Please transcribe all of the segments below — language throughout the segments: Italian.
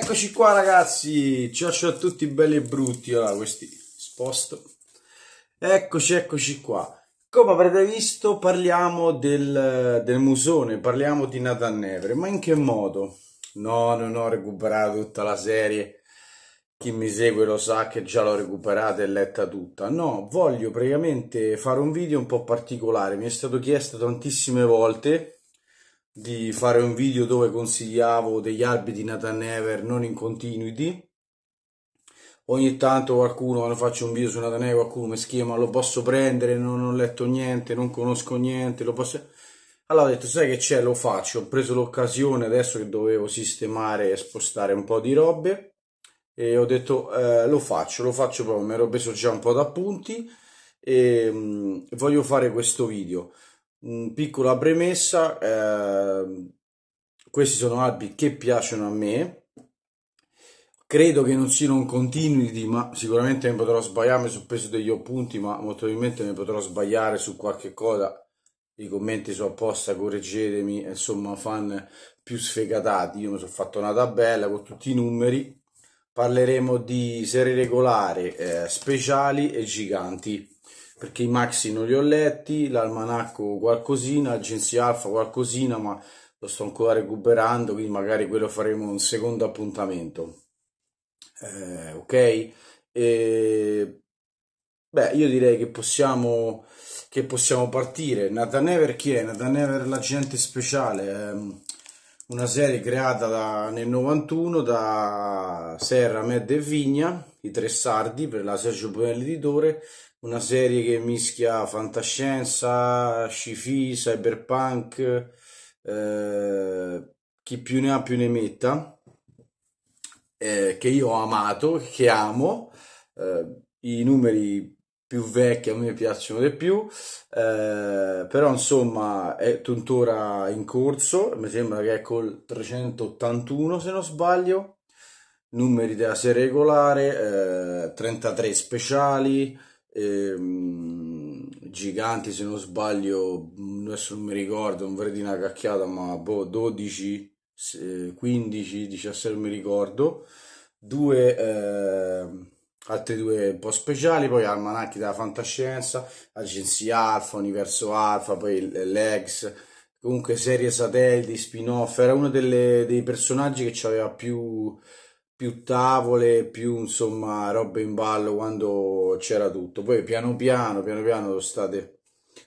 Eccoci qua ragazzi, ciao ciao a tutti belli e brutti, allora questi sposto, eccoci eccoci qua, come avrete visto parliamo del, del musone, parliamo di Nathan Nevere, ma in che modo? No, non ho recuperato tutta la serie, chi mi segue lo sa che già l'ho recuperata e letta tutta, no, voglio praticamente fare un video un po' particolare, mi è stato chiesto tantissime volte di fare un video dove consigliavo degli albi di Nathan Ever non in continuity ogni tanto qualcuno quando faccio un video su Nathan Ever qualcuno mi schiema lo posso prendere non ho letto niente non conosco niente lo posso allora ho detto sai che c'è lo faccio ho preso l'occasione adesso che dovevo sistemare e spostare un po' di robe e ho detto eh, lo faccio lo faccio proprio mi ero preso già un po' d'appunti e mh, mm, voglio fare questo video piccola premessa, eh, questi sono albi che piacciono a me, credo che non siano un continuity, ma sicuramente mi potrò sbagliare sul peso degli appunti, ma molto probabilmente mi potrò sbagliare su qualche cosa, i commenti sono apposta, correggetemi, insomma fan più sfegatati, io mi sono fatto una tabella con tutti i numeri, parleremo di serie regolare, eh, speciali e giganti perché i maxi non li ho letti, l'almanacco qualcosina, agenzia alfa qualcosina, ma lo sto ancora recuperando, quindi magari quello faremo un secondo appuntamento. Eh, ok? E, beh, io direi che possiamo, che possiamo partire. Nathan Never chi è? Nathan Never l'agente speciale, ehm, una serie creata da, nel 91 da Serra, Med e Vigna, i tre sardi per la Sergio Bonelli editore una serie che mischia fantascienza, sci-fi, cyberpunk, eh, chi più ne ha più ne metta, eh, che io ho amato, che amo, eh, i numeri più vecchi a me piacciono di più, eh, però insomma è tuttora in corso, mi sembra che è col 381 se non sbaglio, numeri della serie regolare, 33 eh, speciali, ehm, giganti se non sbaglio adesso non mi ricordo non vorrei dire una cacchiata ma boh 12 15 17 non mi ricordo due eh, altri due un po' speciali, poi Almanacchi della Fantascienza, Agenzia Alfa, Universo Alfa, poi Legs, comunque serie satelliti, spin-off, era uno delle, dei personaggi che aveva più più tavole, più insomma robe in ballo quando c'era tutto. Poi piano piano, piano piano sono state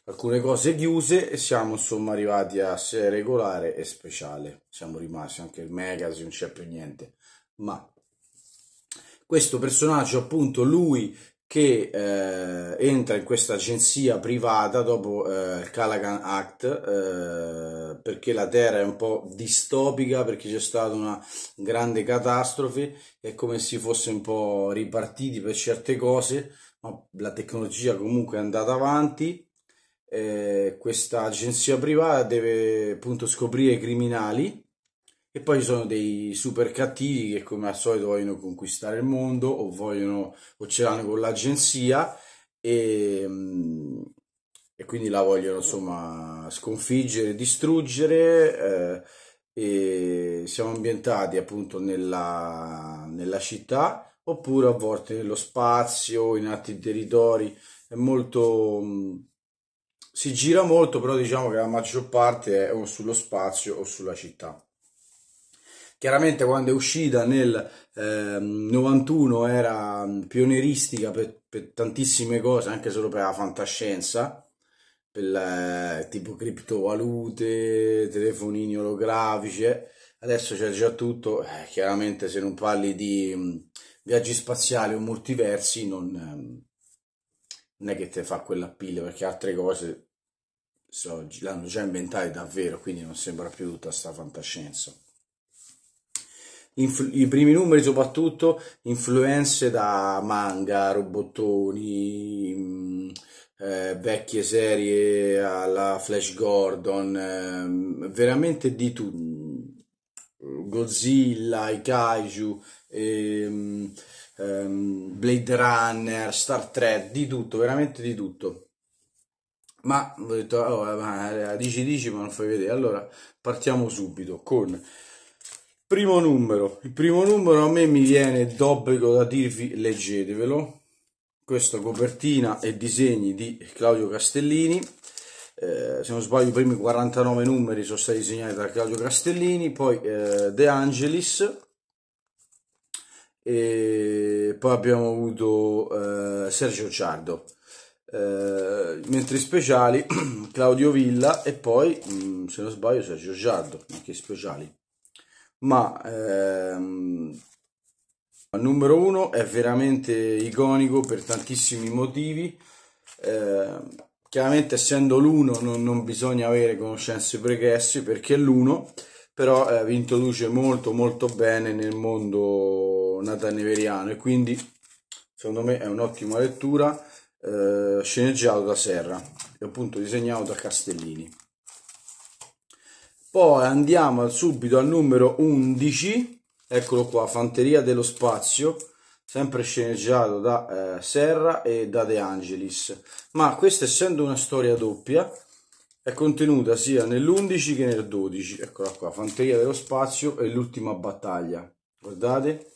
alcune cose chiuse e siamo insomma arrivati a essere regolare e speciale. Siamo rimasti anche il magazine, non c'è più niente. Ma questo personaggio appunto lui che eh, entra in questa agenzia privata dopo eh, il Callaghan Act eh, perché la Terra è un po' distopica perché c'è stata una grande catastrofe è come se si fosse un po' ripartiti per certe cose ma la tecnologia comunque è andata avanti eh, questa agenzia privata deve appunto scoprire i criminali e poi ci sono dei super cattivi che come al solito vogliono conquistare il mondo o vogliono o ce l'hanno con l'agenzia e, mm, e quindi la vogliono insomma sconfiggere, distruggere. Eh, e siamo ambientati appunto nella, nella città oppure a volte nello spazio, in altri territori. È molto mm, si gira molto, però diciamo che la maggior parte è o sullo spazio o sulla città. Chiaramente quando è uscita nel eh, 91 era pionieristica per, per, tantissime cose, anche solo per la fantascienza, per, eh, tipo criptovalute, telefonini olografici. Eh. Adesso c'è già tutto, eh, chiaramente se non parli di mh, mm, viaggi spaziali o multiversi non, ehm, non è che te fa quell'appiglio perché altre cose so, l'hanno già inventate davvero, quindi non sembra più tutta sta fantascienza. Influ- I primi numeri soprattutto influenze da manga, robottoni, mh, mm, eh, vecchie serie alla Flash Gordon, eh, veramente di tutto. Godzilla, i kaiju, ehm, ehm, Blade Runner, Star Trek, di tutto, veramente di tutto. Ma ho detto, oh, ma, eh, dici dici ma non fai vedere, allora partiamo subito con Primo numero, il primo numero a me mi viene d'obbligo da dirvi leggetevelo, questa copertina e disegni di Claudio Castellini, eh, se non sbaglio i primi 49 numeri sono stati disegnati da Claudio Castellini, poi eh, De Angelis, e poi abbiamo avuto eh, Sergio Ciardo, eh, mentre i speciali Claudio Villa e poi, mh, mm, se non sbaglio, Sergio Ciardo, anche i speciali ma ehm, numero uno è veramente iconico per tantissimi motivi. Eh, chiaramente essendo l'uno non, non, bisogna avere conoscenze pregresse perché è l'uno, però eh, vi introduce molto molto bene nel mondo nataneveriano e quindi secondo me è un'ottima lettura eh, sceneggiato da Serra e appunto disegnato da Castellini. Poi andiamo subito al numero 11, eccolo qua, Fanteria dello Spazio, sempre sceneggiato da eh, Serra e da De Angelis. Ma questa essendo una storia doppia, è contenuta sia nell'11 che nel 12, eccola qua, Fanteria dello Spazio e l'ultima battaglia. Guardate,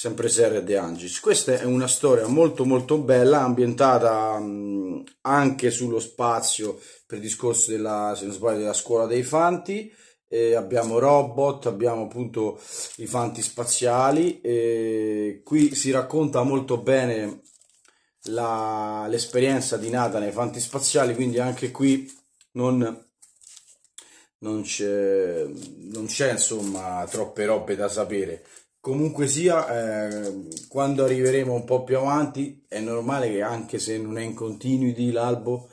sempre Serra De Angis. Questa è una storia molto molto bella, ambientata mm, anche sullo spazio per il discorso della, se non sbaglio, della scuola dei fanti. Eh, abbiamo robot, abbiamo appunto i fanti spaziali. Eh, qui si racconta molto bene la, l'esperienza di Nata nei fanti spaziali, quindi anche qui non, non, c'è, non c'è insomma troppe robe da sapere comunque sia, eh, quando arriveremo un po' più avanti, è normale che anche se non è in continuity l'albo,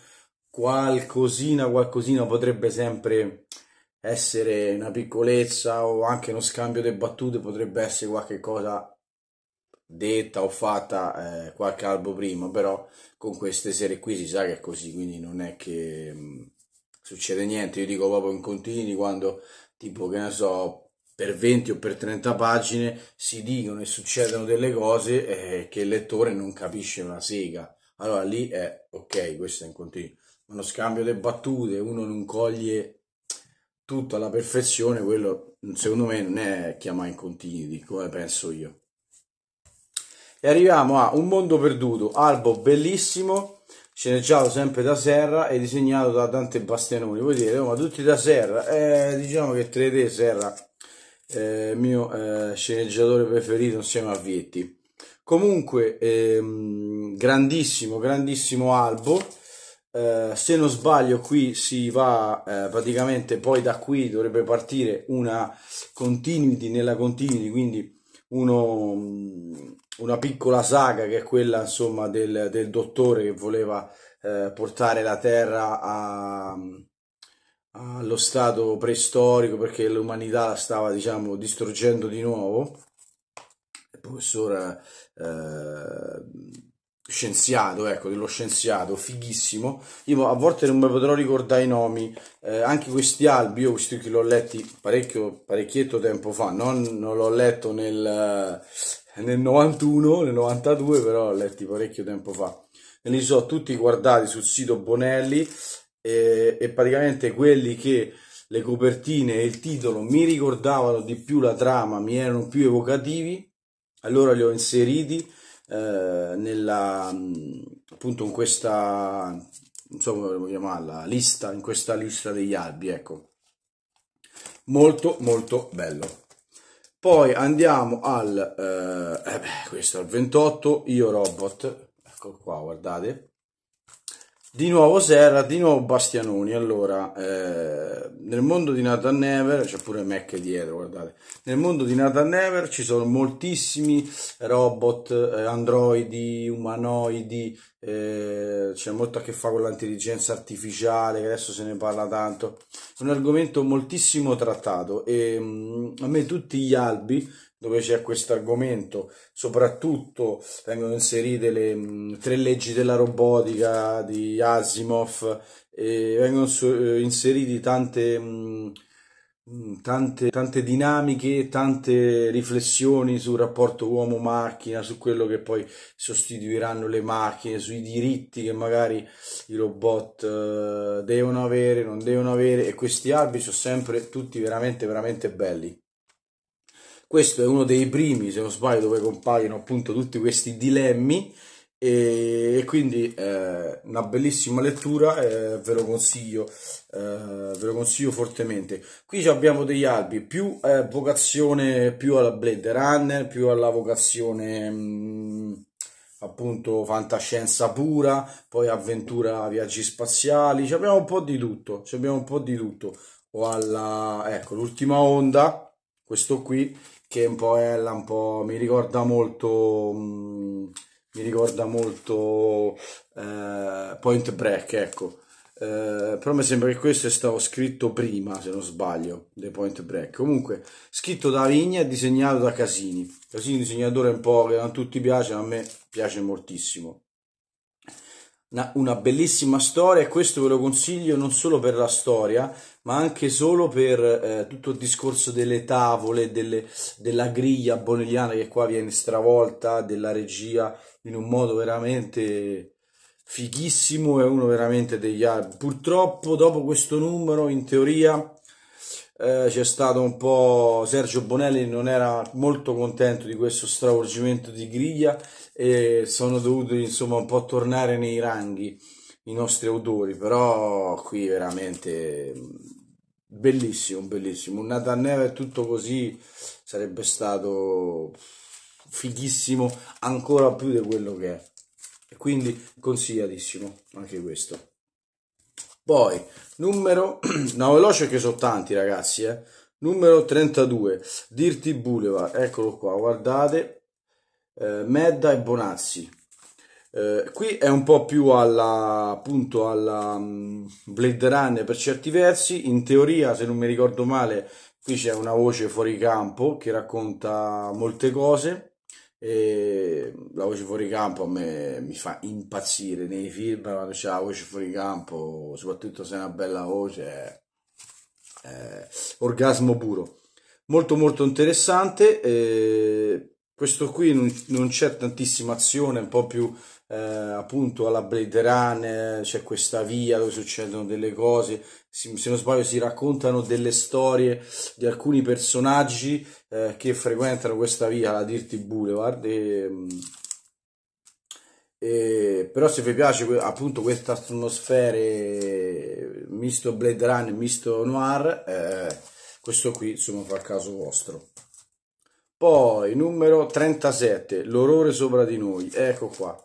qualcosina, qualcosina potrebbe sempre essere una piccolezza o anche uno scambio di battute, potrebbe essere qualche cosa detta o fatta eh, qualche albo prima, però con queste serie qui si sa che è così, quindi non è che mh, mm, succede niente, io dico proprio in continui quando tipo che ne so per 20 o per 30 pagine si dicono e succedono delle cose eh, che il lettore non capisce una sega. Allora lì è ok, questo è in continuo. Uno scambio di battute, uno non coglie tutto alla perfezione, quello secondo me non è chiamato in continuity, come eh, penso io. E arriviamo a Un mondo perduto, albo bellissimo, sceneggiato sempre da Serra e disegnato da Dante Bastianoni. Vuol dire, oh, ma tutti da Serra, eh, diciamo che 3D Serra eh, mio eh, sceneggiatore preferito insieme a Vietti. Comunque, ehm, grandissimo, grandissimo albo. Eh, se non sbaglio, qui si va eh, praticamente poi da qui dovrebbe partire una continuity nella continuity, quindi uno, mm, una piccola saga che è quella insomma del, del dottore che voleva eh, portare la terra a allo stato preistorico perché l'umanità la stava diciamo distruggendo di nuovo il professore eh, scienziato ecco dello scienziato fighissimo io a volte non mi potrò ricordare i nomi eh, anche questi albi io questi che l'ho letti parecchio parecchietto tempo fa non, non l'ho letto nel, eh, nel 91 nel 92 però l'ho letti parecchio tempo fa me li so tutti guardati sul sito Bonelli e, e praticamente quelli che le copertine e il titolo mi ricordavano di più la trama, mi erano più evocativi, allora li ho inseriti eh, nella, appunto in questa, insomma, come chiamarla, lista, in questa lista degli albi, ecco. Molto, molto bello. Poi andiamo al, eh, eh beh, questo al 28, Io Robot, ecco qua, guardate, di nuovo Serra, di nuovo Bastianoni. Allora, eh, nel mondo di Nathan Never, c'è pure Mac dietro, guardate. Nel mondo di Nathan Never ci sono moltissimi robot, eh, androidi, umanoidi, eh, c'è molto a che fare con l'intelligenza artificiale, che adesso se ne parla tanto. È un argomento moltissimo trattato e mh, mm, a me tutti gli albi dove c'è questo argomento, soprattutto vengono inserite le mh, tre leggi della robotica di Asimov e vengono su, eh, inseriti tante, mh, tante, tante dinamiche, tante riflessioni sul rapporto uomo-macchina, su quello che poi sostituiranno le macchine, sui diritti che magari i robot eh, devono avere, non devono avere e questi albi sono sempre tutti veramente veramente belli. Questo è uno dei primi, se non sbaglio, dove compaiono appunto tutti questi dilemmi e, quindi eh, una bellissima lettura eh, ve, lo consiglio, eh, ve lo consiglio fortemente qui abbiamo degli albi più eh, vocazione più alla Blade Runner più alla vocazione mh, mm, appunto fantascienza pura poi avventura viaggi spaziali Ci abbiamo un po' di tutto Ci abbiamo un po' di tutto o alla ecco l'ultima onda questo qui che un po' ella, un po' mi ricorda molto, mh, mm, mi ricorda molto eh, Point Break, ecco. Eh, però mi sembra che questo è stato scritto prima, se non sbaglio, The Point Break. Comunque, scritto da Vigna e disegnato da Casini. Casini, disegnatore un po' che a tutti piace, a me piace moltissimo. Una, una bellissima storia e questo ve lo consiglio non solo per la storia, ma anche solo per eh, tutto il discorso delle tavole, delle, della griglia bonelliana che qua viene stravolta, della regia in un modo veramente fighissimo è uno veramente degli album. Purtroppo dopo questo numero in teoria eh, c'è stato un po' Sergio Bonelli non era molto contento di questo stravolgimento di griglia e sono dovuti insomma un po' tornare nei ranghi i nostri autori però qui veramente mm, bellissimo bellissimo un Nathan Neve tutto così sarebbe stato fighissimo ancora più di quello che è quindi consigliatissimo anche questo poi, numero, una veloce che sono tanti ragazzi, eh. Numero 32, Dirty Boulevard, eccolo qua, guardate, eh, Medda e Bonazzi. Eh, qui è un po' più alla, appunto alla um, Blade Run per certi versi, in teoria se non mi ricordo male qui c'è una voce fuori campo che racconta molte cose e la voce fuori campo a me mi fa impazzire nei film quando c'è la voce fuori campo, soprattutto se è una bella voce, è, è orgasmo puro. Molto molto interessante. Eh, questo qui non, non c'è tantissima azione, un po' più eh, appunto alla Blade Runner c'è questa via dove succedono delle cose, si, se non sbaglio si raccontano delle storie di alcuni personaggi eh, che frequentano questa via, la Dirty Boulevard, e, mm, e, però se vi piace appunto questa atmosfera misto Blade Runner, misto Noir, eh, questo qui insomma fa caso vostro. Poi numero 37, l'orrore sopra di noi, ecco qua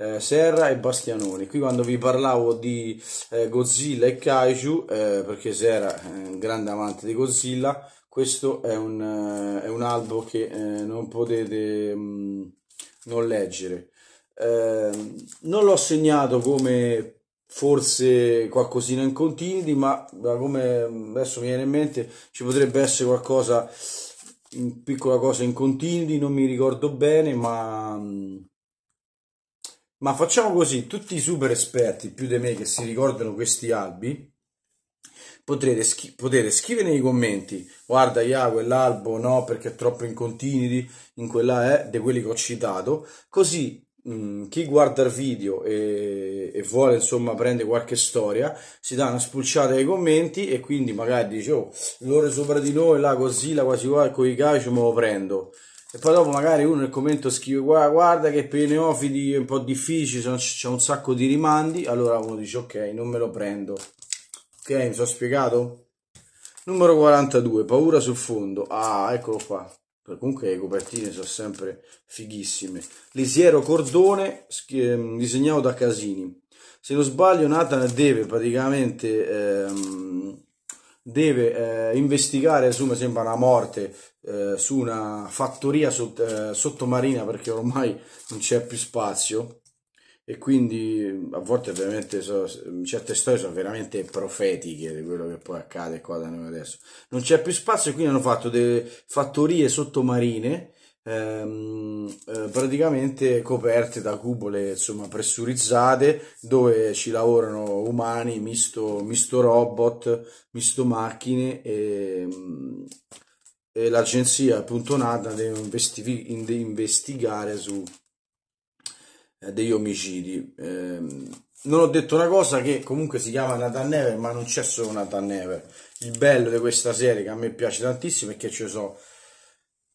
eh, Serra e Bastianoni. Qui quando vi parlavo di eh, Godzilla e Kaiju, eh, perché Serra è un grande amante di Godzilla, questo è un, eh, è un albo che eh, non potete mh, mm, non leggere. Ehm, non l'ho segnato come forse qualcosina in continui, ma da come mm, adesso mi viene in mente ci potrebbe essere qualcosa, mm, piccola cosa in continui, non mi ricordo bene, ma ma facciamo così, tutti i super esperti, più di me, che si ricordano questi albi, potrete, schi- potete scrivere nei commenti, guarda, io quell'albo no, perché è troppo incontinidi, in quella è, eh, di quelli che ho citato, così Mm, chi guarda il video e, e, vuole insomma prendere qualche storia si dà una spulciata ai commenti e quindi magari dice oh loro sopra di noi là così la quasi qua con i cavi me lo prendo e poi dopo magari uno nel commento scrive guarda, che per i neofiti è un po' difficile, c'è un sacco di rimandi, allora uno dice ok, non me lo prendo. Ok, mi sono spiegato? Numero 42, paura sul fondo. Ah, eccolo qua. Comunque le copertine sono sempre fighissime. Lisiero Cordone, ehm, disegnato da Casini. Se non sbaglio, Nathan deve praticamente ehm, deve eh, investigare su, mi sembra, una morte eh, su una fattoria sott eh, sottomarina perché ormai non c'è più spazio e quindi a volte veramente so, certe storie sono veramente profetiche di quello che poi accade qua da noi adesso. Non c'è più spazio e quindi hanno fatto delle fattorie sottomarine ehm, eh, praticamente coperte da cupole insomma, pressurizzate dove ci lavorano umani, misto, misto robot, misto macchine e, ehm, e l'agenzia appunto nata deve investi- investigare su eh, degli omicidi. Ehm, non ho detto una cosa che comunque si chiama Nathan Never, ma non c'è solo Nathan Never. Il bello di questa serie che a me piace tantissimo è che ci sono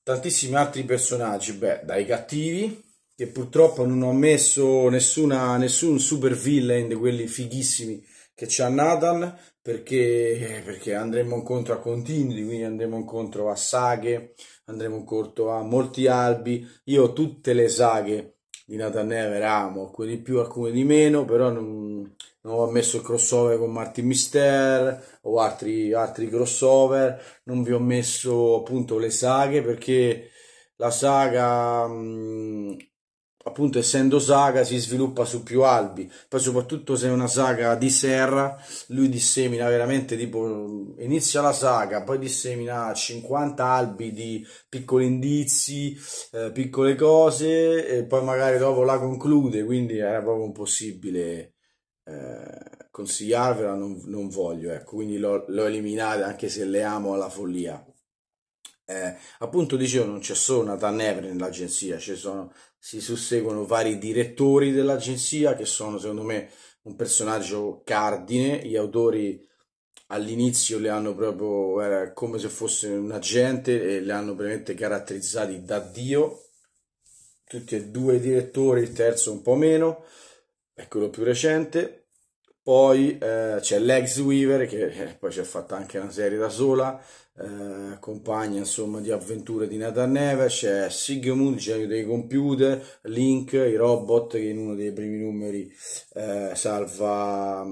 tantissimi altri personaggi, beh, dai cattivi, che purtroppo non ho messo nessuna, nessun super villain di quelli fighissimi che c'ha Nathan, perché, perché andremo incontro a continui, quindi andremo incontro a saghe, andremo incontro a molti albi. Io ho tutte le saghe di Nathan Never alcuni di più, alcuni di meno, però non, non ho messo il crossover con Martin Mister o altri, altri crossover, non vi ho messo appunto le saghe perché la saga mh, mm, appunto essendo saga si sviluppa su più albi poi soprattutto se è una saga di serra lui dissemina veramente tipo inizia la saga poi dissemina 50 albi di piccoli indizi eh, piccole cose e poi magari dopo la conclude quindi era proprio impossibile eh, consigliarvela non, non, voglio ecco quindi l'ho, l'ho eliminata anche se le amo alla follia eh, appunto dicevo, non c'è solo Nathan Ever nell'agenzia, sono, si susseguono vari direttori dell'agenzia che sono secondo me un personaggio cardine, gli autori all'inizio le hanno proprio era come se fosse un agente e le hanno veramente caratterizzati da Dio, tutti e due i direttori, il terzo un po' meno, è quello più recente. Poi eh, c'è Lex Weaver che eh, poi ci ha fatto anche una serie da sola, eh, compagna insomma di avventure di Nathan Neve, c'è Sigmund, genio dei computer, Link, i robot che in uno dei primi numeri eh, salva, mh,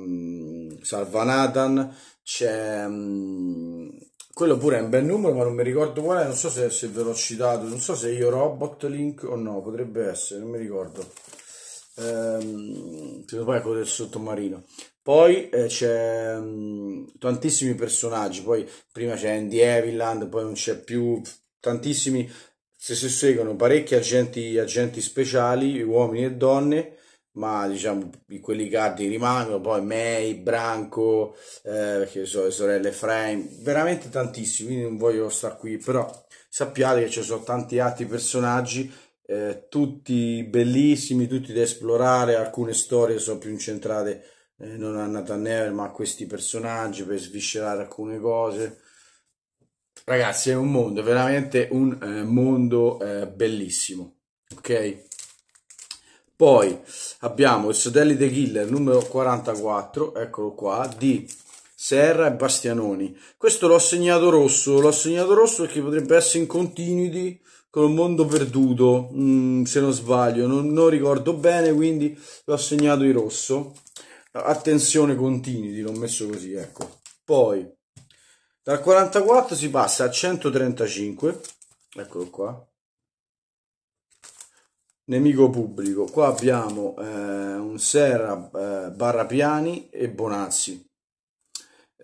mm, salva Nathan, c'è mm, quello pure è un bel numero ma non mi ricordo qual è, non so se, se ve l'ho citato, non so se io robot Link o no, potrebbe essere, non mi ricordo. Ehm, poi quello del sottomarino poi eh, c'è mh, mm, tantissimi personaggi, poi prima c'è Andy Eviland, poi non c'è più tantissimi, se si seguono parecchi agenti, agenti speciali, uomini e donne, ma diciamo quelli cardi rimangono, poi May, Branco, eh, so, le sorelle Frame, veramente tantissimi, quindi non voglio stare qui, però sappiate che ci sono tanti altri personaggi eh, tutti bellissimi, tutti da esplorare, alcune storie sono più incentrate eh, non a Nathaniel, ma a questi personaggi per sviscerare alcune cose. Ragazzi, è un mondo, veramente un eh, mondo eh, bellissimo, ok? Poi abbiamo il satellite killer numero 44, eccolo qua, di Serra e Bastianoni. Questo l'ho segnato rosso, l'ho segnato rosso perché potrebbe essere in continuity con un mondo perduto, mm, se non sbaglio, non, non ricordo bene, quindi l'ho segnato in rosso attenzione continui, l'ho messo così, ecco. Poi dal 44 si passa al 135, eccolo qua. Nemico pubblico, qua abbiamo eh, un Serra, eh, Barrapiani e Bonazzi.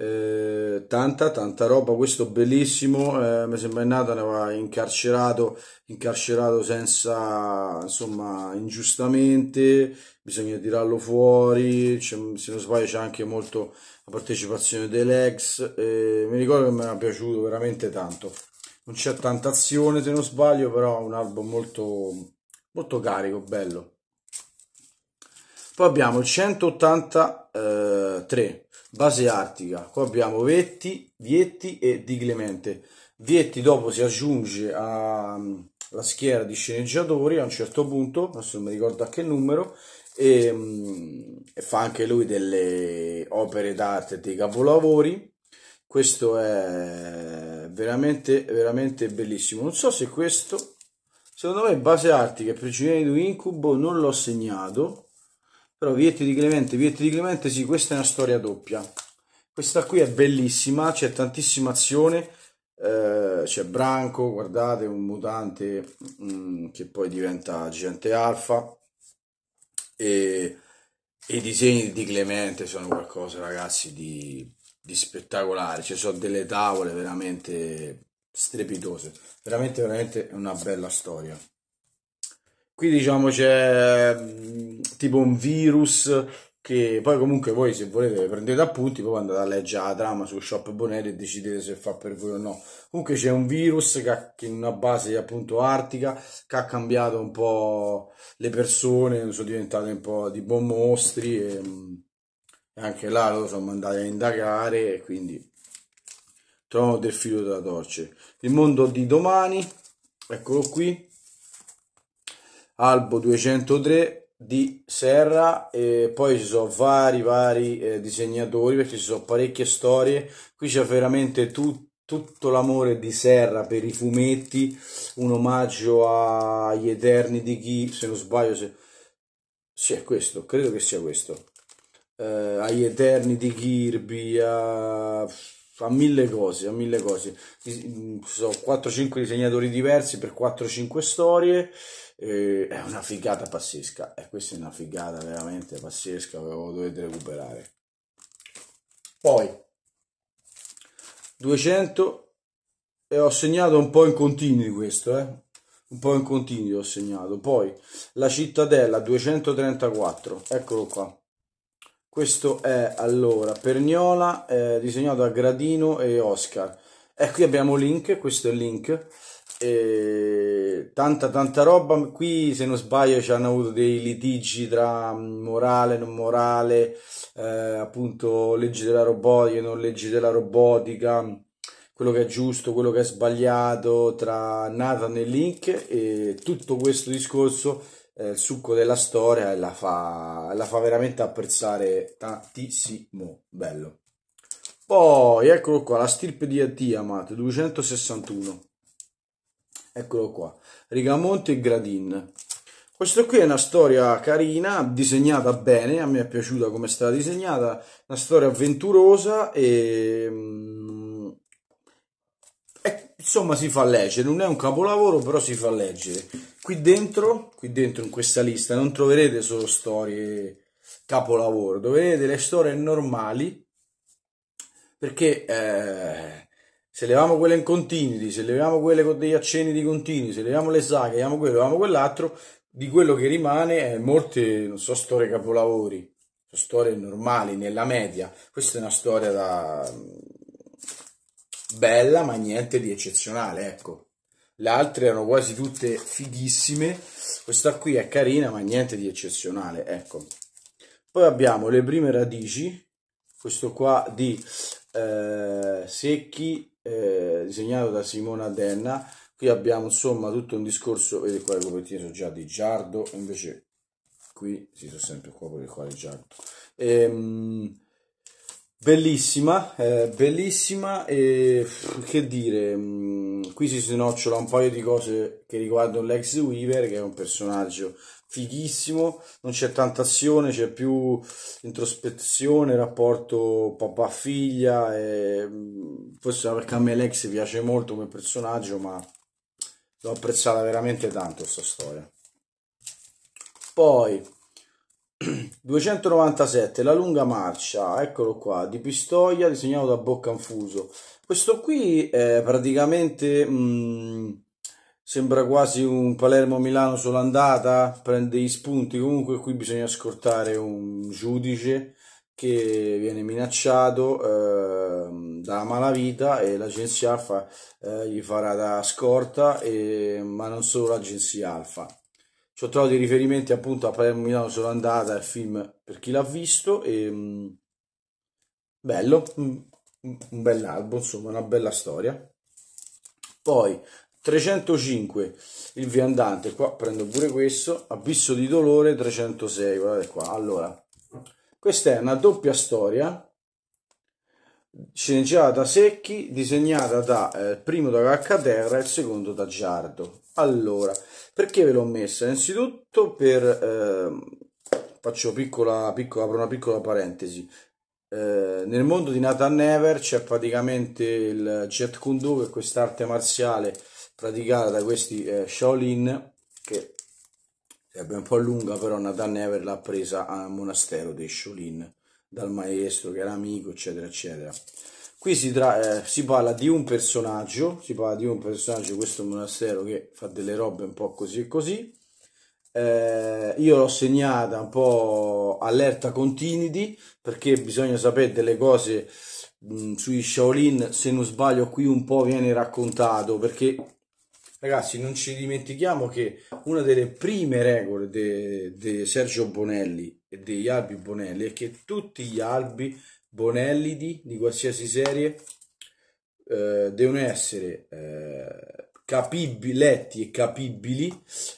Eh, tanta tanta roba questo bellissimo eh, mi sembra nato ne va incarcerato incarcerato senza insomma ingiustamente bisogna tirarlo fuori se non sbaglio c'è anche molto la partecipazione dell'ex eh, mi ricordo che mi era piaciuto veramente tanto non c'è tanta azione se non sbaglio però è un album molto molto carico bello poi abbiamo il 183 Base artica, qua abbiamo Vetti, Vietti e Di Clemente. Vietti dopo si aggiunge alla mm, schiera di sceneggiatori a un certo punto, adesso non mi ricordo a che numero, e, mm, e fa anche lui delle opere d'arte, dei capolavori. Questo è veramente, veramente bellissimo. Non so se questo, secondo me, base artica e prigionieri di un incubo non l'ho segnato però Vietti di Clemente, Vietti di Clemente, sì, questa è una storia doppia. Questa qui è bellissima, c'è tantissima azione, eh, c'è Branco, guardate, un mutante mh, mm, che poi diventa gigante alfa. E, e i disegni di Clemente sono qualcosa, ragazzi, di, di spettacolare. Ci sono delle tavole veramente strepitose. Veramente, veramente una bella storia. Qui diciamo c'è mm, tipo un virus che poi comunque voi se volete prendete appunti poi andate a leggere la trama su Shop Bonelli e decidete se fa per voi o no comunque c'è un virus che, ha, in una base appunto artica che ha cambiato un po' le persone sono diventate un po' di buon mostri e, e anche là lo sono andati a indagare e quindi trovano del filo della torce il mondo di domani eccolo qui Albo 203 di Serra e poi ci sono vari vari eh, disegnatori perché ci sono parecchie storie qui c'è veramente tu, tutto l'amore di Serra per i fumetti un omaggio agli eterni di chi se non sbaglio se... sì è questo credo che sia questo eh, agli eterni di Kirby a a mille cose, a mille cose. Mm, sono 4-5 disegnatori diversi per 4-5 storie. E è una figata pazzesca. E questa è una figata veramente pazzesca che dovete recuperare. Poi 200 e ho segnato un po' in continui questo, eh? Un po' in continui ho segnato. Poi la cittadella 234, eccolo qua. Questo è allora Perniola, eh, disegnato a Gradino e Oscar. E qui abbiamo link, questo è il link eh, tanta tanta roba qui se non sbaglio ci hanno avuto dei litigi tra mm, morale non morale eh, appunto leggi della robotica non leggi della robotica quello che è giusto quello che è sbagliato tra Nathan e Link e tutto questo discorso eh, il succo della storia la fa, la fa veramente apprezzare tantissimo bello poi eccolo qua la stirpe di Tiamat 261 eccolo qua, Rigamonti e Gradin. Questa qui è una storia carina, disegnata bene, a me è piaciuta come è stata disegnata, una storia avventurosa e... e mm, insomma si fa leggere, non è un capolavoro però si fa leggere. Qui dentro, qui dentro in questa lista non troverete solo storie capolavoro, troverete le storie normali perché... Eh se leviamo quelle in continuity, se leviamo quelle con degli accenni di continui, se leviamo le saghe, leviamo quello, leviamo quell'altro, di quello che rimane è molte, non so, storie capolavori, storie normali, nella media. Questa è una storia da... Mm, bella, ma niente di eccezionale, ecco. Le altre erano quasi tutte fighissime, questa qui è carina, ma niente di eccezionale, ecco. Poi abbiamo le prime radici, questo qua di eh, secchi eh, disegnato da Simona Denna. Qui abbiamo insomma tutto un discorso, vedete qua le copertine sono già di Giardo, invece qui si sì, sono sempre qua per il quale Giardo. Ehm, bellissima, eh, bellissima e che dire, mh, mm, qui si snocciola un paio di cose che riguardano l'ex Weaver che è un personaggio fighissimo, non c'è tanta azione, c'è più introspezione, rapporto papà-figlia, e... forse mm, perché a me Lex piace molto come personaggio, ma l'ho apprezzata veramente tanto questa storia. Poi 297 La lunga marcia, eccolo qua, di Pistoia, disegnato da Boccanfuso. Questo qui è praticamente... Mh, mm, sembra quasi un Palermo-Milano solo andata, prende gli spunti, comunque qui bisogna scortare un giudice che viene minacciato eh, da malavita e l'agenzia Alfa eh, gli farà da scorta, e, ma non solo l'agenzia Alfa. Ci ho trovato i riferimenti appunto a Palermo-Milano solo andata, il film per chi l'ha visto, e, mh, mm, bello, mh, un bell'album, insomma una bella storia. Poi 305 il viandante qua prendo pure questo abisso di dolore 306 guardate qua allora questa è una doppia storia sceneggiata secchi disegnata da eh, primo da Caccaterra e il secondo da Giardo allora perché ve l'ho messa innanzitutto per eh, faccio piccola piccola apro una piccola parentesi eh, nel mondo di Nathan Never c'è praticamente il Jet Kundo che è quest'arte marziale praticata da questi eh, Shaolin che sarebbe un po' lunga però Nathan Never l'ha presa al monastero dei Shaolin dal maestro che era amico eccetera eccetera qui si, eh, si, parla di un personaggio si parla di un personaggio questo monastero che fa delle robe un po' così e così eh, io l'ho segnata un po' allerta continuity perché bisogna sapere delle cose mh, sui Shaolin se non sbaglio qui un po' viene raccontato perché Ragazzi, non ci dimentichiamo che una delle prime regole di de- Sergio Bonelli e degli albi Bonelli è che tutti gli albi Bonellidi di qualsiasi serie eh, devono essere eh, capibili, letti e capibili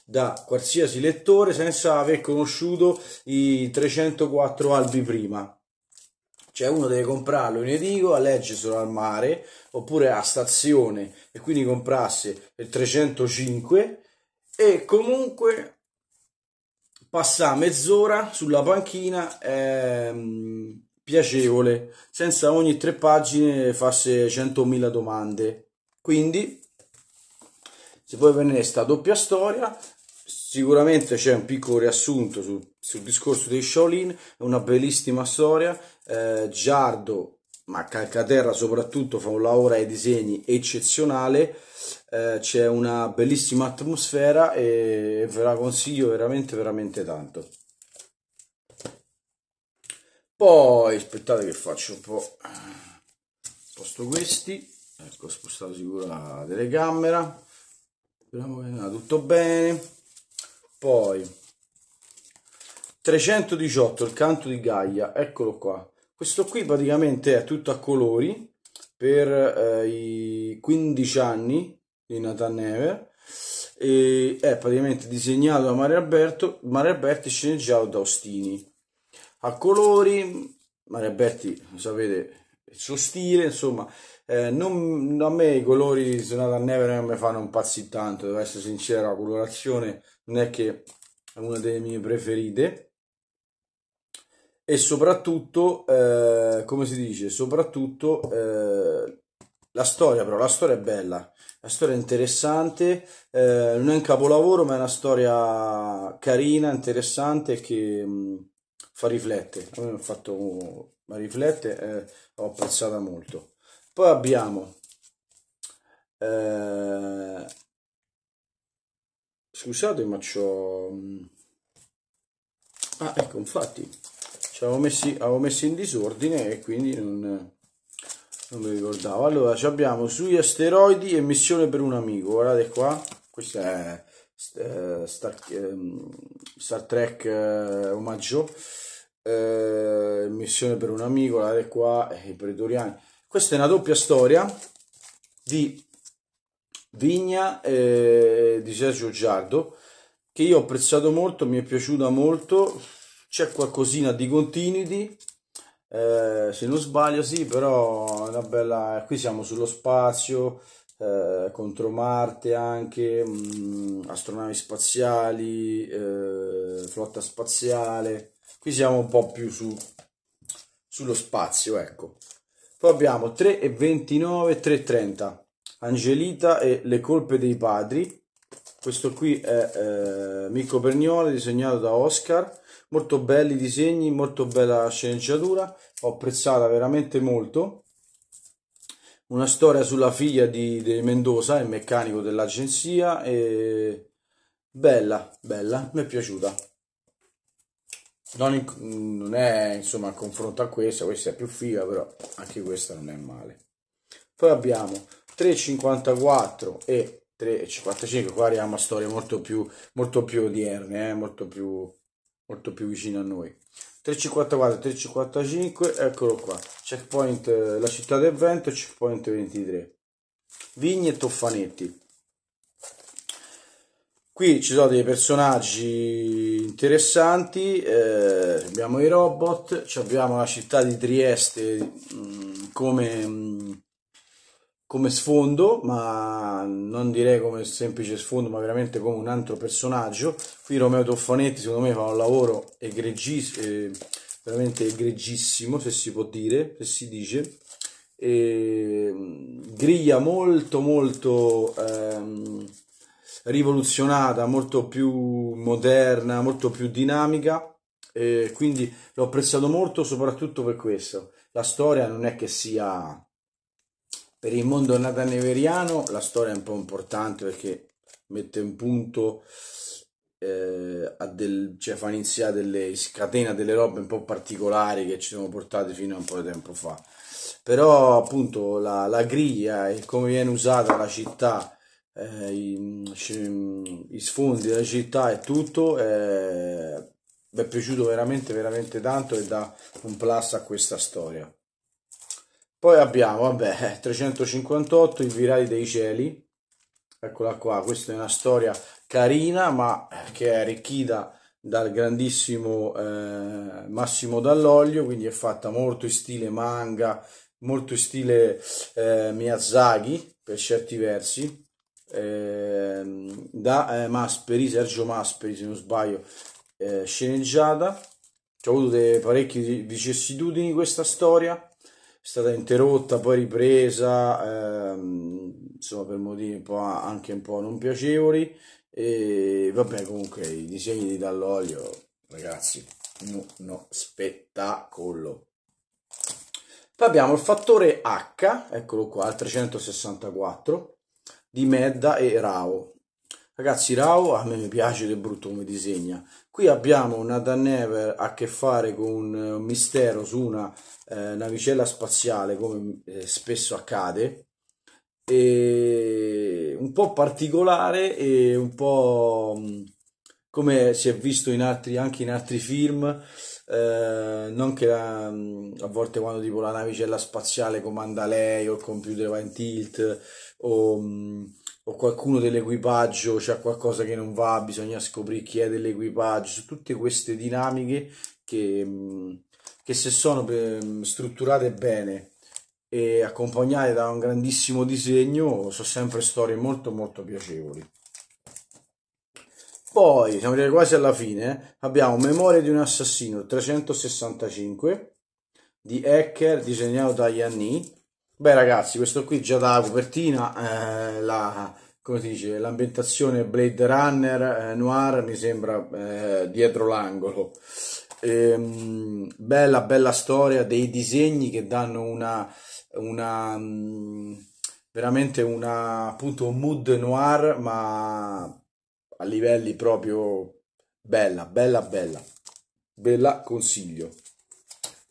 da qualsiasi lettore senza aver conosciuto i 304 albi prima cioè uno deve comprarlo in edico a edicola, solo al mare oppure a stazione e quindi comprasse il 305 e comunque passare mezz'ora sulla panchina è ehm, piacevole, senza ogni tre pagine fasse 100.000 domande. Quindi se vuoi venire ne sta doppia storia, sicuramente c'è un piccolo riassunto sul, sul discorso dei Shaolin, è una bellissima storia eh, Giardo, ma Calcaterra soprattutto fa un lavoro ai disegni eccezionale, eh, c'è una bellissima atmosfera e ve la consiglio veramente veramente tanto. Poi aspettate che faccio un po' eh, posto questi, ecco ho spostato sicuro la telecamera, speriamo che andrà tutto bene. Poi 318 il canto di Gaia, eccolo qua questo qui praticamente è tutto a colori per eh, i 15 anni di Nathan Never e è praticamente disegnato da Mario Alberto, Mario Alberti sceneggiato da Ostini. A colori, Mario Alberti, sapete, il suo stile, insomma, eh, non, a me i colori di Nathan Never non mi fanno impazzire tanto, devo essere sincero, la colorazione non è che è una delle mie preferite e soprattutto, eh, come si dice, soprattutto eh, la storia però, la storia è bella, la storia è interessante, eh, non è un capolavoro ma è una storia carina, interessante che mh, mm, fa riflettere, a me mi ha fatto riflettere, eh, ho apprezzata molto. Poi abbiamo eh, scusate ma c'ho mm, ah ecco infatti ci avevo messi, avevo messi in disordine e quindi non, non mi ricordavo. Allora, ci abbiamo sugli asteroidi e missione per un amico. Guardate qua, questo è eh, Star, ehm, Star, Trek eh, omaggio. Eh, missione per un amico, guardate qua, eh, i pretoriani. Questa è una doppia storia di Vigna e di Sergio Giardo che io ho apprezzato molto, mi è piaciuta molto c'è qualcosina di continuity eh, se non sbaglio sì però è una bella qui siamo sullo spazio eh, contro Marte anche mh, mm, astronavi spaziali eh, flotta spaziale qui siamo un po' più su sullo spazio ecco poi abbiamo 3,29 3,30 Angelita e le colpe dei padri questo qui è eh, Mico Perniole disegnato da Oscar molto belli i disegni, molto bella sceneggiatura, ho apprezzata veramente molto. Una storia sulla figlia di, di Mendoza, il meccanico dell'agenzia, e bella, bella, mi è piaciuta. Non, in, non è insomma a confronto a questa, questa è più figa, però anche questa non è male. Poi abbiamo 3,54 e 3,55, qua arriviamo a storie molto più, molto più odierne, eh, molto più molto più vicino a noi 354 355 eccolo qua checkpoint eh, la città del vento checkpoint 23 Vigni e Toffanetti qui ci sono dei personaggi interessanti eh, abbiamo i robot abbiamo la città di Trieste mh, mm, come mh, mm, come sfondo, ma non direi come semplice sfondo, ma veramente come un altro personaggio. Qui Romeo Toffanetti, secondo me, fa un lavoro egregissimo, eh, veramente egregissimo, se si può dire, se si dice. E, mm, griglia molto, molto ehm, rivoluzionata, molto più moderna, molto più dinamica. E quindi l'ho apprezzato molto, soprattutto per questo. La storia non è che sia per il mondo nataneveriano la storia è un po' importante perché mette in punto, eh, del, cioè fa iniziare delle, scatena delle robe un po' particolari che ci siamo portati fino a un po' di tempo fa. Però appunto la, la griglia e come viene usata la città, eh, i, cioè, i, sfondi della città e tutto, eh, mi è piaciuto veramente, veramente tanto e dà un plus a questa storia. Poi abbiamo, vabbè, 358, il virali dei cieli. Eccola qua, questa è una storia carina, ma che è arricchita dal grandissimo eh, Massimo Dall'Oglio, quindi è fatta molto in stile manga, molto in stile eh, Miyazaki, per certi versi. Ehm, eh, da Masperi, Sergio Masperi, se non sbaglio, eh, sceneggiata. Ci ho avuto parecchie vicissitudini questa storia è stata interrotta, poi ripresa, ehm, insomma per motivi un anche un po' non piacevoli. E vabbè, comunque i disegni di Dall'Olio, ragazzi, uno no, spettacolo. Poi abbiamo il fattore H, eccolo qua, al 364 di Medda e Rao. Ragazzi, Rao a me mi piace ed è brutto come disegna. Qui abbiamo una Dannever a che fare con eh, un mistero su una eh, navicella spaziale, come eh, spesso accade, e un po' particolare e un po' mm, come si è visto in altri, anche in altri film, eh, non che la, mm, a volte quando tipo la navicella spaziale comanda lei o il computer va in tilt o mm, o qualcuno dell'equipaggio c'è qualcosa che non va, bisogna scoprire chi è dell'equipaggio, su tutte queste dinamiche che, mm, che se sono eh, strutturate bene e accompagnate da un grandissimo disegno sono sempre storie molto molto piacevoli. Poi, siamo arrivati quasi alla fine, eh, abbiamo Memoria di un assassino 365 di Hacker disegnato da Yanni Beh ragazzi, questo qui già dalla copertina, eh, la, come si dice, l'ambientazione Blade Runner eh, noir mi sembra eh, dietro l'angolo. Ehm, bella, bella storia, dei disegni che danno una, una mm, veramente una, appunto un mood noir, ma a livelli proprio bella, bella, bella. Bella consiglio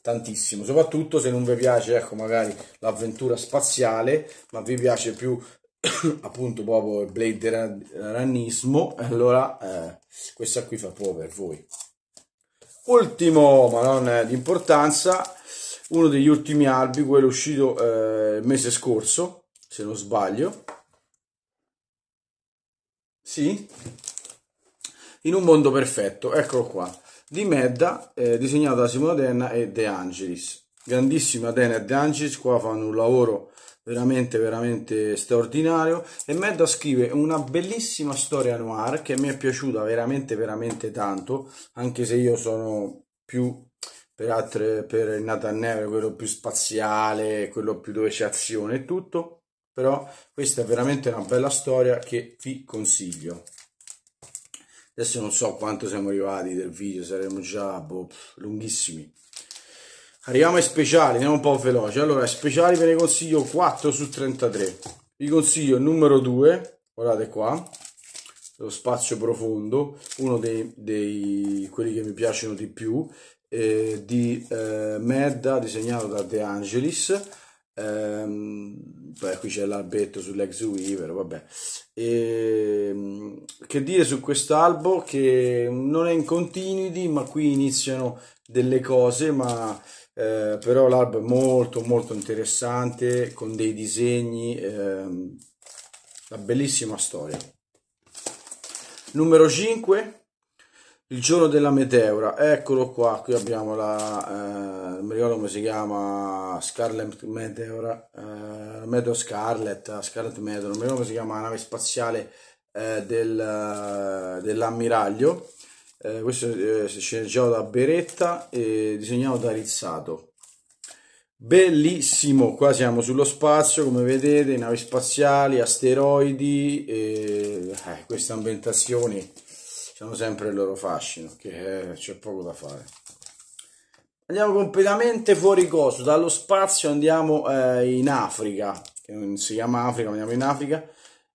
tantissimo, soprattutto se non vi piace, ecco, magari l'avventura spaziale, ma vi piace più appunto proprio il blade rannismo, allora eh, questa qui fa proprio per voi. Ultimo, ma non di importanza, uno degli ultimi albi, quello uscito eh, il mese scorso, se non sbaglio. Sì, in un mondo perfetto, eccolo qua di Medda, eh, disegnato da Simone Adena e De Angelis. Grandissima Adena e De Angelis, qua fanno un lavoro veramente veramente straordinario e Medda scrive una bellissima storia noir che mi è piaciuta veramente veramente tanto, anche se io sono più per, altre, per Nathan Never, quello più spaziale, quello più dove c'è azione e tutto, però questa è veramente una bella storia che vi consiglio. Adesso non so quanto siamo arrivati del video, saremo già boh, lunghissimi. Arriviamo ai speciali, andiamo un po' veloce. Allora, speciali ve ne consiglio 4 su 33. Vi consiglio il numero 2, guardate qua, lo spazio profondo, uno dei, dei quelli che mi piacciono di più, eh, di eh, Merda, disegnato da De Angelis. Ehm, beh, qui c'è l'albetto sull'ex Weaver, vabbè. E, ehm, che dire su quest'albo che non è in continuity, ma qui iniziano delle cose, ma eh, però l'albo è molto molto interessante, con dei disegni, eh, una bellissima storia. Numero 5, il giorno della meteora eccolo qua qui abbiamo la eh, non mi ricordo come si chiama Scarlet Meteora eh, Meteor Scarlet Scarlet Meteor non mi ricordo come si chiama la nave spaziale eh, del, eh, dell'ammiraglio eh, questo eh, è eh, sceneggiato da Beretta e disegnato da Rizzato bellissimo qua siamo sullo spazio come vedete navi spaziali asteroidi e, eh, queste ambientazioni hanno sempre il loro fascino, che eh, c'è poco da fare. Andiamo completamente fuori coso, dallo spazio andiamo eh, in Africa, che non si chiama Africa, ma andiamo in Africa,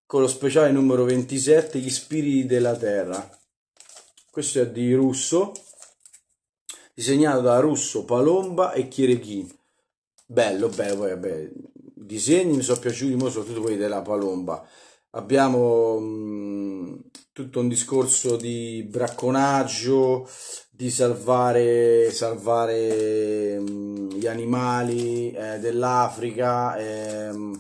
con lo speciale numero 27, Gli spiriti della terra. Questo è di Russo, disegnato da Russo, Palomba e Chierechin. Bello, bello, poi vabbè, i disegni mi sono piaciuti molto, soprattutto quelli della Palomba abbiamo mh, mm, tutto un discorso di bracconaggio, di salvare, salvare mh, mm, gli animali eh, dell'Africa. Ehm.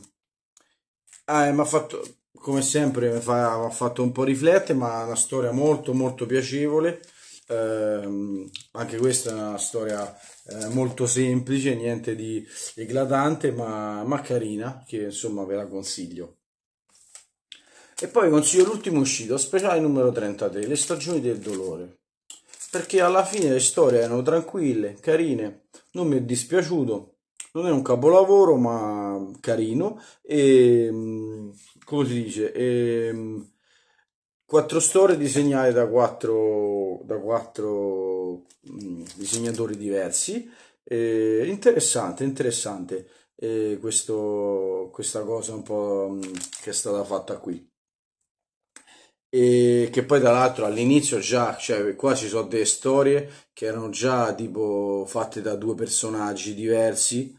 Ah, eh, eh, mi ha fatto, come sempre, mi, fa, ha fatto un po' riflettere, ma è una storia molto molto piacevole. Eh, anche questa è una storia eh, molto semplice, niente di eclatante, ma, ma carina, che insomma ve la consiglio. E poi consiglio l'ultimo uscito, speciale numero 33, Le stagioni del dolore. Perché alla fine le storie erano tranquille, carine, non mi è dispiaciuto. Non è un capolavoro, ma carino. E mm, come si dice? E, mm, quattro storie disegnate da quattro, da quattro mm, disegnatori diversi. E interessante, interessante. E eh, questo, questa cosa un po' che è stata fatta qui e che poi tra l'altro all'inizio già, cioè qua ci sono delle storie che erano già tipo fatte da due personaggi diversi,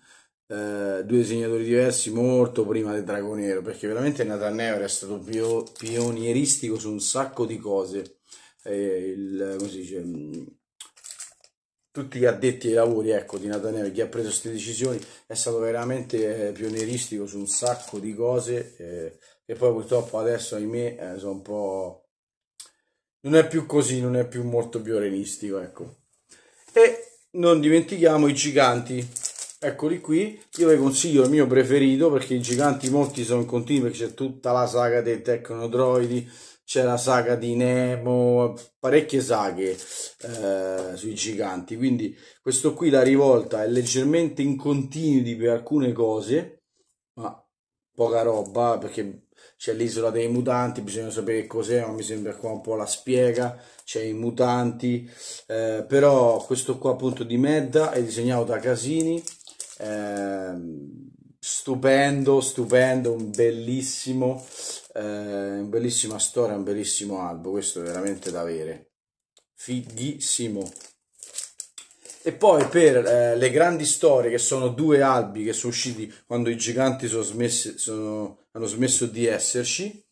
eh, due disegnatori diversi molto prima del Dragonero, perché veramente Nathan Never è stato pio- pionieristico su un sacco di cose. Eh, il, come si dice, mm, tutti gli addetti ai lavori ecco, di Never, chi ha preso queste decisioni, è stato veramente eh, pionieristico su un sacco di cose. Eh, e poi purtroppo adesso ahimè eh, sono un po' non è più così non è più molto più arenistico ecco e non dimentichiamo i giganti eccoli qui io vi consiglio il mio preferito perché i giganti molti sono in continuo c'è tutta la saga dei tecnodroidi c'è la saga di Nemo parecchie saghe eh, sui giganti quindi questo qui la rivolta è leggermente in continuo per alcune cose ma poca roba perché c'è l'isola dei mutanti, bisogna sapere cos'è, ma mi sembra qua un po' la spiega, c'è i mutanti, eh, però questo qua appunto di Medda è disegnato da Casini, eh, stupendo, stupendo, un bellissimo, eh, una bellissima storia, un bellissimo albo, questo è veramente da avere, fighissimo. E poi per eh, le grandi storie, che sono due albi che sono usciti quando i giganti sono smessi, sono, hanno smesso di esserci,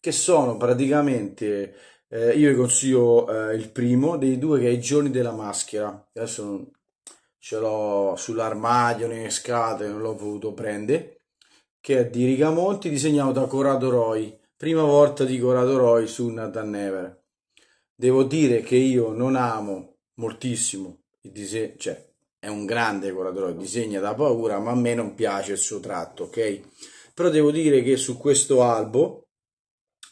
che sono praticamente, eh, io vi consiglio eh, il primo dei due che è I giorni della maschera, adesso non, ce l'ho sull'armadio, nelle scatole, non l'ho voluto prendere, che è di Rigamonti, disegnato da Corrado Roy, prima volta di Corrado Roy su Nathan Never. Devo dire che io non amo moltissimo il disegno, cioè è un grande collateral, disegna da paura, ma a me non piace il suo tratto, ok? Però devo dire che su questo albo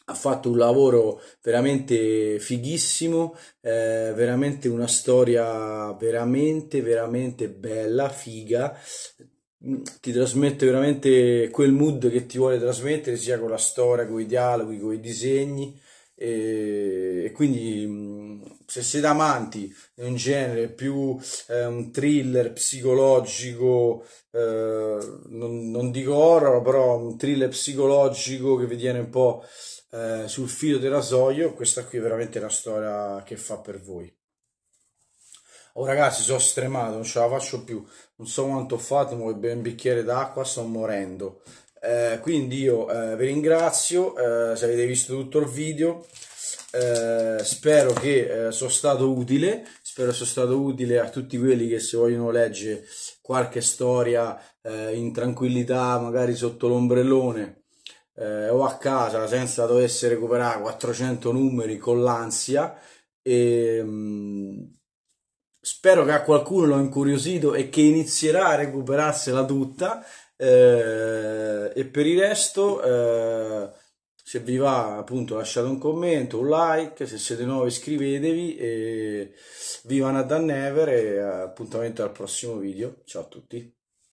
ha fatto un lavoro veramente fighissimo, eh, veramente una storia veramente, veramente bella, figa, mm, ti trasmette veramente quel mood che ti vuole trasmettere, sia con la storia, con i dialoghi, con i disegni e, quindi mm, se siete amanti di un genere più eh, un thriller psicologico eh, non, non, dico horror però un thriller psicologico che vi tiene un po' eh, sul filo del rasoio questa qui è veramente la storia che fa per voi Oh ragazzi, sono stremato, non ce la faccio più. Non so quanto ho fatto, ma vuole bere un bicchiere d'acqua, sto morendo. Eh, quindi io eh, vi ringrazio eh, se avete visto tutto il video. Eh, spero che sono stato utile, spero sia stato utile a tutti quelli che se vogliono leggere qualche storia in tranquillità, magari sotto l'ombrellone o a casa senza dover recuperare 400 numeri con l'ansia. E, ehm, mh, spero che a qualcuno l'ho incuriosito e che inizierà a recuperarsela tutta eh, e per il resto, eh, se vi va, appunto, lasciate un commento, un like. Se siete nuovi, iscrivetevi. E viva Nathan Never. E eh, appuntamento al prossimo video. Ciao a tutti.